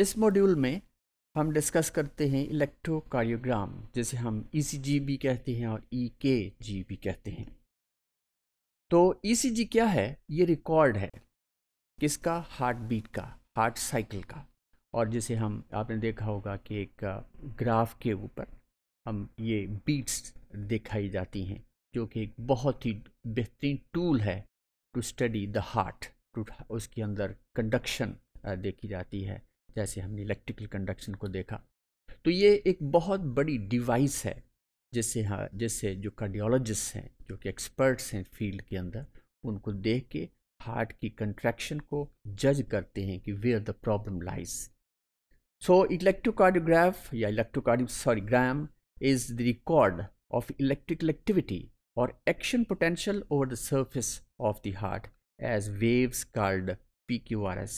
इस मॉड्यूल में हम डिस्कस करते हैं इलेक्ट्रोकार्डियोग्राम जिसे हम ई e भी कहते हैं और ई e भी कहते हैं तो ई e क्या है ये रिकॉर्ड है किसका हार्ट बीट का हार्ट साइकिल का और जिसे हम आपने देखा होगा कि एक ग्राफ के ऊपर हम ये बीट्स दिखाई जाती हैं जो कि एक बहुत ही बेहतरीन टूल है to study the heart to उसके अंदर कंडक्शन देखी जाती है जैसे हमने इलेक्ट्रिकल कंडक्शन को देखा तो ये एक बहुत बड़ी डिवाइस है जिससे हाँ जिससे जो कार्डियोलॉजिस्ट हैं जो कि एक्सपर्ट्स हैं फील्ड के अंदर उनको देख के हार्ट की कंट्रैक्शन को जज करते हैं कि where the problem lies so electrocardiograph या electrocardio sorry gram is the record of electrical activity और action potential over the surface of the heart as waves card P Q R S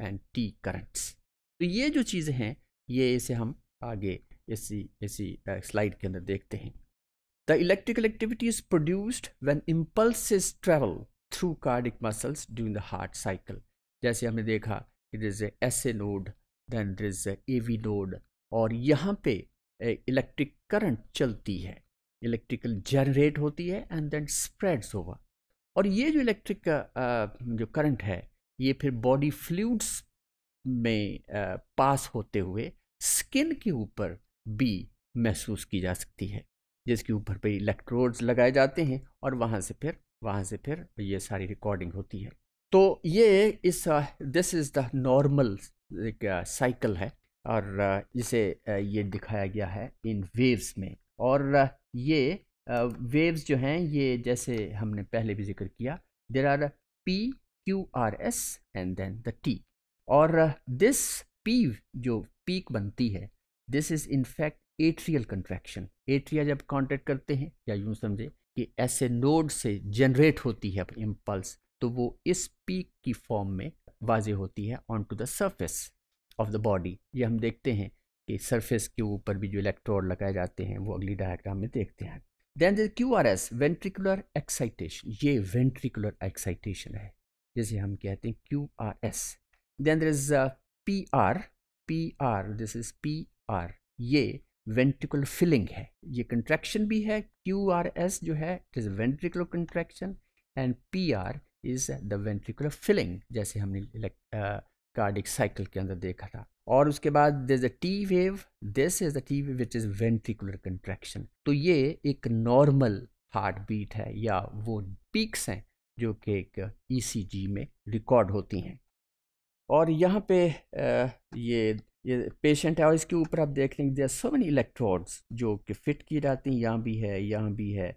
and T currents तो ये जो चीज़ें हैं ये इसे हम आगे इसी इसी स्लाइड के अंदर देखते हैं the electrical activity is produced when impulse travel through cardiac muscles during the heart cycle जैसे हमने देखा it is S A node then it is A V node और यहाँ पे इलेक्ट्रिक करंट चलती है इलेक्ट्रिकल जनरेट होती है एंड देन स्प्रेड्स होगा और ये जो इलेक्ट्रिक जो करंट है ये फिर बॉडी फ्लूड्स में पास होते हुए स्किन के ऊपर भी महसूस की जा सकती है जिसके ऊपर भी इलेक्ट्रोड्स लगाए जाते हैं और वहाँ से फिर वहाँ से फिर ये सारी रिकॉर्डिंग होती है तो ये इस this is the normal cycle है और इसे ये दिखाया गया है इन वेव्स में और ये वेव्स जो हैं ये जैसे हमने पहले भी जिक्र किया there are P Q R S and then the T और दिस पीव जो पीक बनती है this is in fact atrial contraction atria जब कॉन्टेक्ट करते हैं या यूँ समझे कि ऐसे नोड से जनरेट होती है इम्पल्स तो वो इस पीक की फॉर्म में वाजे होती है on to the surface of the body ये हम देखते हैं कि सरफेस के ऊपर भी जो इलेक्ट्रोड लगाए जाते हैं वो अगली डायग्राम में देखते हैं then there Q R S ventricular excitation ये वेंट्रिकुलर एक्साइटेशन है जैसे हम कहते हैं Q R S then there is uh, pr pr this is pr ये वेंट्रिकुलर फिलिंग है ये कंट्रैक्शन भी है क्यू आर एस जो है it is ventricular contraction and P R is the ventricular filling जैसे हमने कार्डिक साइकिल uh, के अंदर देखा था और उसके बाद there is a T wave this is the T wave which is ventricular contraction तो ये एक नॉर्मल हार्ट बीट है या वो पीक्स हैं जो कि एक ईसीजी e में रिकॉर्ड होती हैं और यहाँ पे ये ये पेशेंट है और इसके ऊपर आप देख लेंगे देर सो मैनी इलेक्ट्रोड्स जो कि फिट की जाती हैं यहाँ भी है यहाँ भी है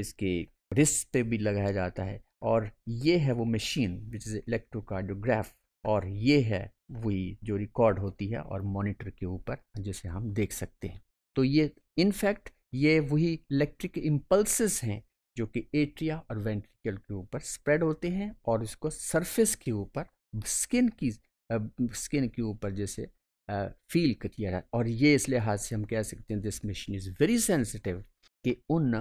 इसके रिस्क पे भी लगाया जाता है और ये है वो मशीन विच इज़ इलेक्ट्रोकार्डियोग्राफ और ये है वही जो रिकॉर्ड होती है और मॉनिटर के ऊपर जिसे हम देख सकते हैं तो ये इनफैक्ट ये वही इलेक्ट्रिक इम्पल्स हैं जो कि एट्रिया और वेंट्रिकल के ऊपर स्प्रेड होते हैं और इसको सरफेस के ऊपर स्किन की स्किन के ऊपर जैसे फील किया जाए और ये इस लिहाज से हम कह सकते हैं this machine is very sensitive कि उन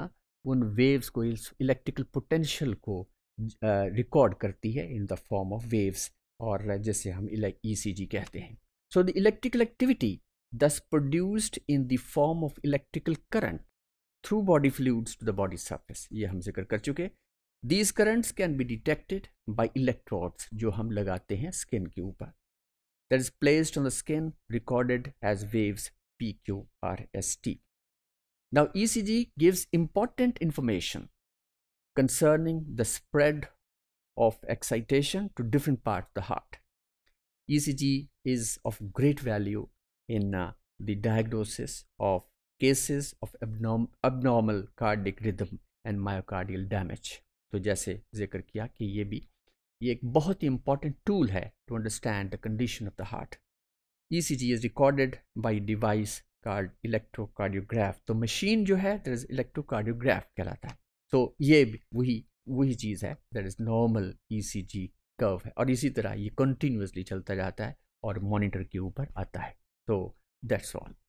उन वेव्स को इलेक्ट्रिकल पोटेंशियल को रिकॉर्ड करती है in the form of waves और जैसे हम ई e कहते हैं so the electrical activity thus produced in the form of electrical current through body fluids to the body surface ये हम जिक्र कर चुके These currents can be detected by electrodes जो हम लगाते हैं skin के That is placed on the skin, recorded as waves PQRST. Now ECG gives important information concerning the spread of excitation to different parts of the heart. ECG is of great value in uh, the diagnosis of cases of abnormal cardiac rhythm and myocardial damage. तो जैसे जिक्र किया कि ये भी ये एक बहुत ही इंपॉर्टेंट टूल है to understand the condition of the heart E C G is recorded by device called electrocardiograph तो मशीन जो है दर इज़ इलेक्ट्रोकार्डियोग्राफ कहलाता है तो ये भी वही वही चीज़ है there is normal E C G curve है और इसी तरह ये कंटिन्यूसली चलता जाता है और मॉनिटर के ऊपर आता है तो दैट्स ऑल